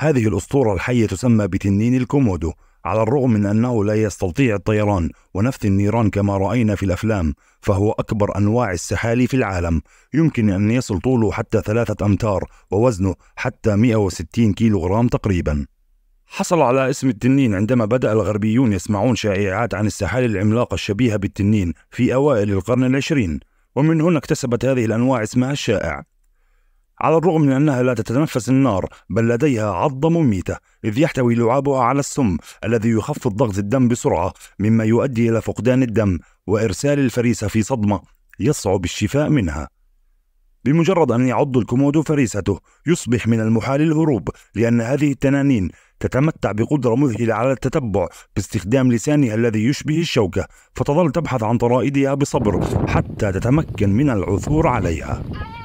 هذه الأسطورة الحية تسمى بتنين الكومودو على الرغم من أنه لا يستطيع الطيران ونفث النيران كما رأينا في الأفلام فهو أكبر أنواع السحالي في العالم يمكن أن يصل طوله حتى ثلاثة أمتار ووزنه حتى 160 كيلوغرام تقريبا حصل على اسم التنين عندما بدأ الغربيون يسمعون شائعات عن السحالي العملاقة الشبيهة بالتنين في أوائل القرن العشرين ومن هنا اكتسبت هذه الأنواع اسمها الشائع على الرغم من أنها لا تتنفس النار بل لديها عضة مميتة إذ يحتوي لعابها على السم الذي يخفض ضغط الدم بسرعة مما يؤدي إلى فقدان الدم وإرسال الفريسة في صدمة يصعب الشفاء منها بمجرد أن يعض الكومودو فريسته يصبح من المحال الهروب لأن هذه التنانين تتمتع بقدرة مذهلة على التتبع باستخدام لسانها الذي يشبه الشوكة فتظل تبحث عن طرائدها بصبر حتى تتمكن من العثور عليها